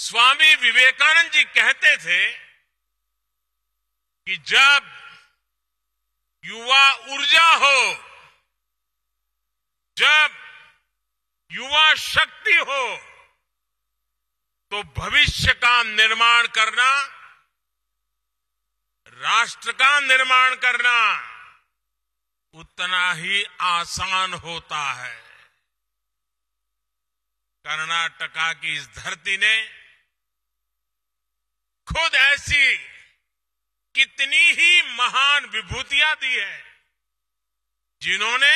स्वामी विवेकानंद जी कहते थे कि जब युवा ऊर्जा हो जब युवा शक्ति हो तो भविष्य का निर्माण करना राष्ट्र का निर्माण करना उतना ही आसान होता है कर्नाटका की इस धरती ने खुद ऐसी कितनी ही महान विभूतियां दी है जिन्होंने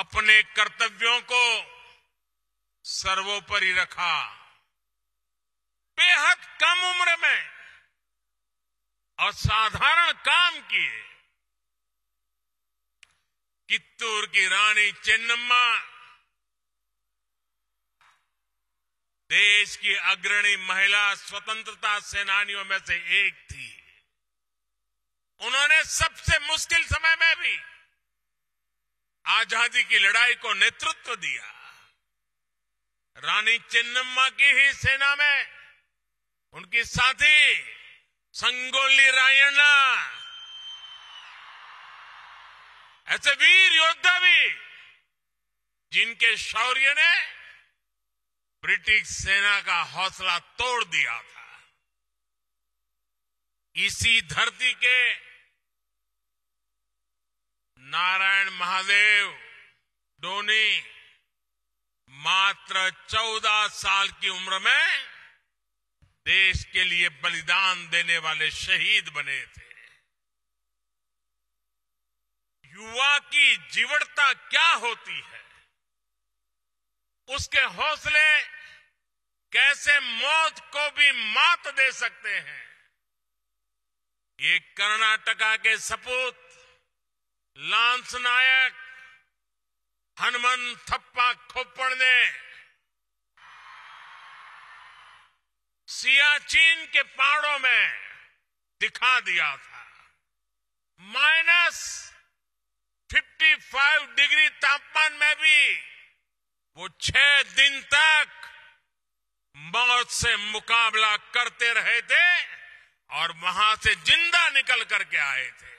अपने कर्तव्यों को सर्वोपरि रखा बेहद कम उम्र में असाधारण काम किए कित्तूर की रानी चेन्नम्मा देश की अग्रणी महिला स्वतंत्रता सेनानियों में से एक थी उन्होंने सबसे मुश्किल समय में भी आजादी की लड़ाई को नेतृत्व दिया रानी चिन्नम्मा की ही सेना में उनकी साथी संगोली रायण्णा ऐसे वीर योद्धा भी जिनके शौर्य ने ब्रिटिश सेना का हौसला तोड़ दिया था इसी धरती के नारायण महादेव डोनी मात्र 14 साल की उम्र में देश के लिए बलिदान देने वाले शहीद बने थे युवा की जीवटता क्या होती है उसके हौसले कैसे मौत को भी मात दे सकते हैं ये कर्नाटका के सपूत लांस नायक हनुमन थप्पा खोपड़ ने सियाचिन के पहाड़ों में दिखा दिया था माइनस 55 डिग्री तापमान में भी वो छह दिन तक मौत से मुकाबला करते रहे थे और वहां से जिंदा निकल करके आए थे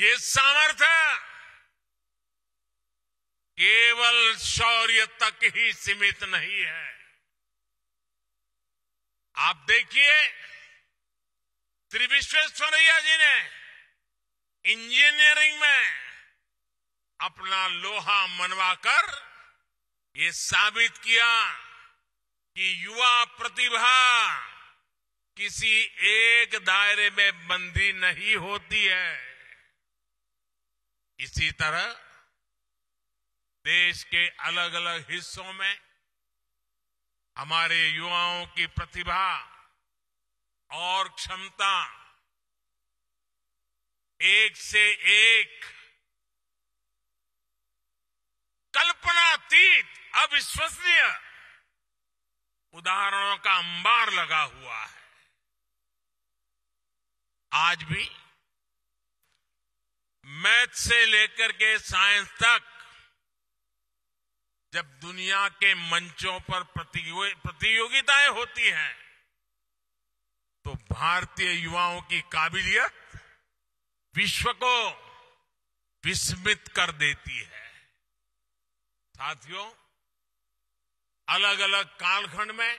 ये सामर्थ्य केवल शौर्य तक ही सीमित नहीं है आप देखिए त्रिविश्वेश्वरैया जी ने इंजीनियरिंग में अपना लोहा मनवाकर ये साबित किया कि युवा प्रतिभा किसी एक दायरे में बंदी नहीं होती है इसी तरह देश के अलग अलग हिस्सों में हमारे युवाओं की प्रतिभा और क्षमता एक से एक अविश्वसनीय उदाहरणों का अंबार लगा हुआ है आज भी मैथ से लेकर के साइंस तक जब दुनिया के मंचों पर प्रतियोगिताएं होती हैं तो भारतीय युवाओं की काबिलियत विश्व को विस्मित कर देती है साथियों अलग अलग कालखंड में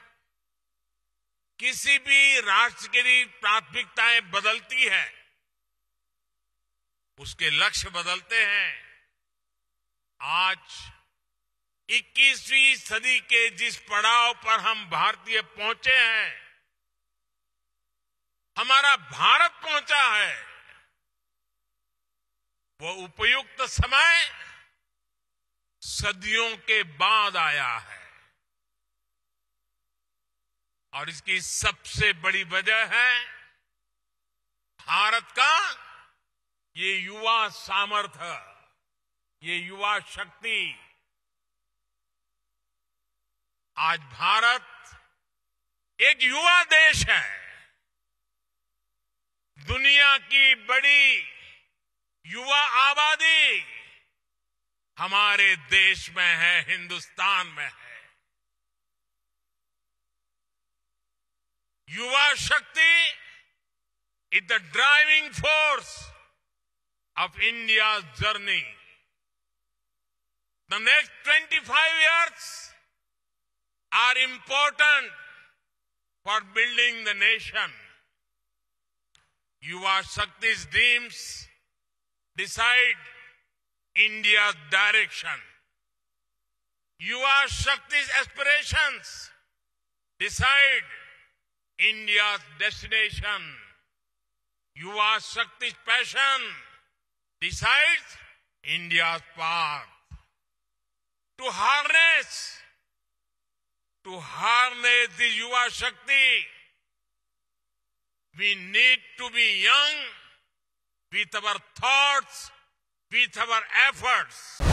किसी भी राष्ट्र की प्राथमिकताएं बदलती है उसके लक्ष्य बदलते हैं आज 21वीं सदी के जिस पड़ाव पर हम भारतीय पहुंचे हैं हमारा भारत पहुंचा है वो उपयुक्त समय सदियों के बाद आया है और इसकी सबसे बड़ी वजह है भारत का ये युवा सामर्थ्य ये युवा शक्ति आज भारत एक युवा देश है दुनिया की बड़ी युवा आबादी हमारे देश में है हिंदुस्तान में है Yuva Shakti is the driving force of India's journey. The next 25 years are important for building the nation. Yuva Shakti's dreams decide India's direction. Yuva Shakti's aspirations decide India's destination, Yuva Shakti's passion decides India's path. To harness, to harness the Yuva Shakti, we need to be young with our thoughts, with our efforts.